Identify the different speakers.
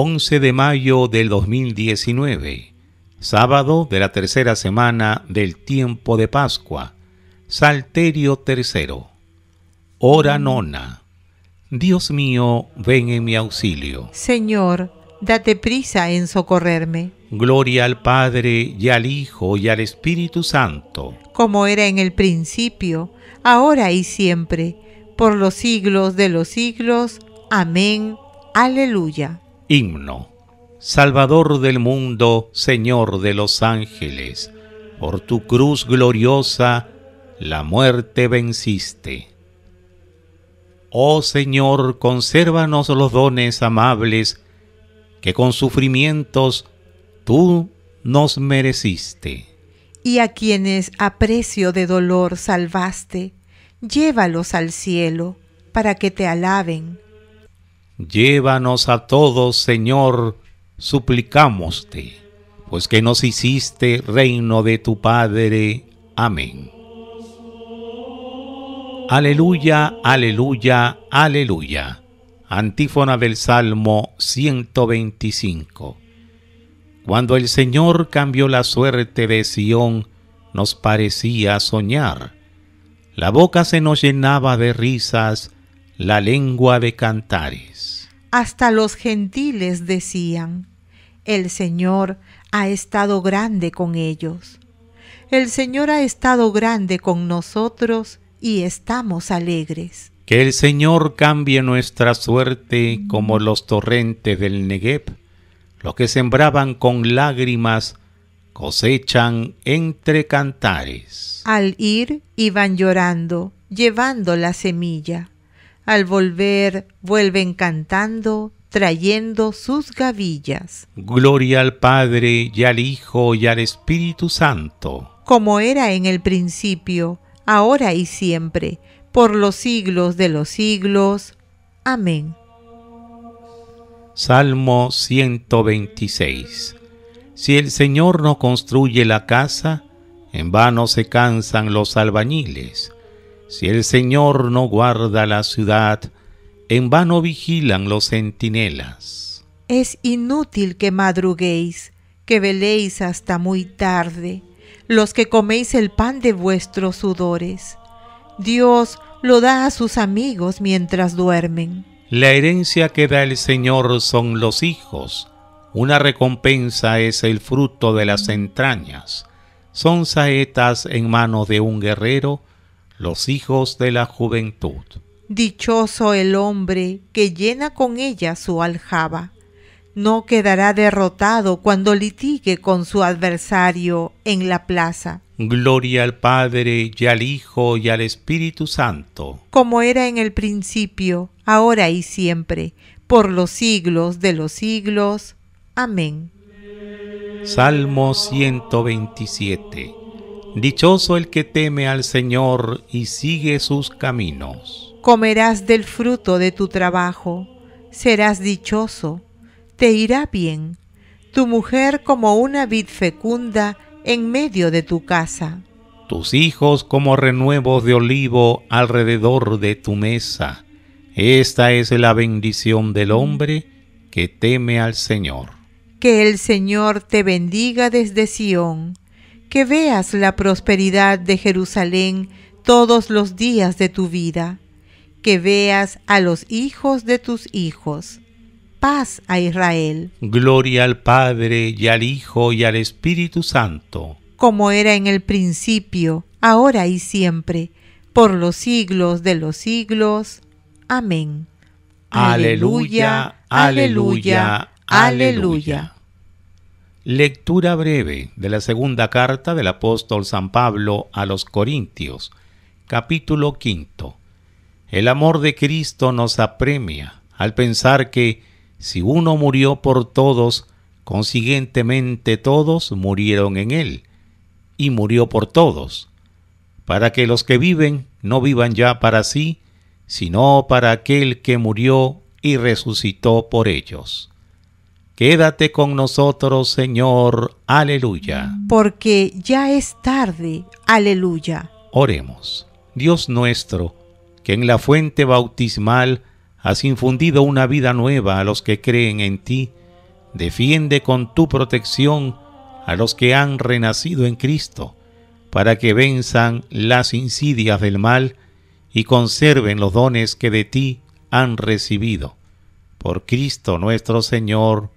Speaker 1: 11 de mayo del 2019, sábado de la tercera semana del tiempo de Pascua, Salterio tercero. Hora mm. nona. Dios mío, ven en mi auxilio.
Speaker 2: Señor, date prisa en socorrerme.
Speaker 1: Gloria al Padre y al Hijo y al Espíritu Santo.
Speaker 2: Como era en el principio, ahora y siempre, por los siglos de los siglos. Amén. Aleluya.
Speaker 1: Himno. Salvador del mundo, Señor de los ángeles, por tu cruz gloriosa, la muerte venciste. Oh Señor, consérvanos los dones amables que con sufrimientos tú nos mereciste.
Speaker 2: Y a quienes a precio de dolor salvaste, llévalos al cielo para que te alaben
Speaker 1: Llévanos a todos, Señor, suplicámoste, pues que nos hiciste reino de tu Padre. Amén. Aleluya, aleluya, aleluya. Antífona del Salmo 125. Cuando el Señor cambió la suerte de Sión, nos parecía soñar. La boca se nos llenaba de risas, la lengua de cantares.
Speaker 2: Hasta los gentiles decían, el Señor ha estado grande con ellos. El Señor ha estado grande con nosotros y estamos alegres.
Speaker 1: Que el Señor cambie nuestra suerte como los torrentes del Negev. Los que sembraban con lágrimas cosechan entre cantares.
Speaker 2: Al ir iban llorando, llevando la semilla. Al volver, vuelven cantando, trayendo sus gavillas.
Speaker 1: Gloria al Padre y al Hijo y al Espíritu Santo.
Speaker 2: Como era en el principio, ahora y siempre, por los siglos de los siglos. Amén.
Speaker 1: Salmo 126. Si el Señor no construye la casa, en vano se cansan los albañiles. Si el Señor no guarda la ciudad, en vano vigilan los centinelas.
Speaker 2: Es inútil que madruguéis, que veléis hasta muy tarde, los que coméis el pan de vuestros sudores. Dios lo da a sus amigos mientras duermen.
Speaker 1: La herencia que da el Señor son los hijos. Una recompensa es el fruto de las entrañas. Son saetas en manos de un guerrero los hijos de la juventud.
Speaker 2: Dichoso el hombre que llena con ella su aljaba. No quedará derrotado cuando litigue con su adversario en la plaza.
Speaker 1: Gloria al Padre y al Hijo y al Espíritu Santo.
Speaker 2: Como era en el principio, ahora y siempre, por los siglos de los siglos. Amén.
Speaker 1: Salmo 127 Dichoso el que teme al Señor y sigue sus
Speaker 2: caminos. Comerás del fruto de tu trabajo, serás dichoso, te irá bien, tu mujer como una vid fecunda en medio de tu casa.
Speaker 1: Tus hijos como renuevos de olivo alrededor de tu mesa. Esta es la bendición del hombre que teme al Señor.
Speaker 2: Que el Señor te bendiga desde Sion que veas la prosperidad de Jerusalén todos los días de tu vida, que veas a los hijos de tus hijos. Paz a Israel.
Speaker 1: Gloria al Padre y al Hijo y al Espíritu Santo.
Speaker 2: Como era en el principio, ahora y siempre, por los siglos de los siglos. Amén. Aleluya, aleluya, aleluya.
Speaker 1: Lectura breve de la segunda carta del apóstol San Pablo a los Corintios, capítulo quinto. El amor de Cristo nos apremia al pensar que si uno murió por todos, consiguientemente todos murieron en él, y murió por todos, para que los que viven no vivan ya para sí, sino para aquel que murió y resucitó por ellos. Quédate con nosotros, Señor. Aleluya.
Speaker 2: Porque ya es tarde. Aleluya.
Speaker 1: Oremos. Dios nuestro, que en la fuente bautismal has infundido una vida nueva a los que creen en ti, defiende con tu protección a los que han renacido en Cristo, para que venzan las insidias del mal y conserven los dones que de ti han recibido. Por Cristo nuestro Señor.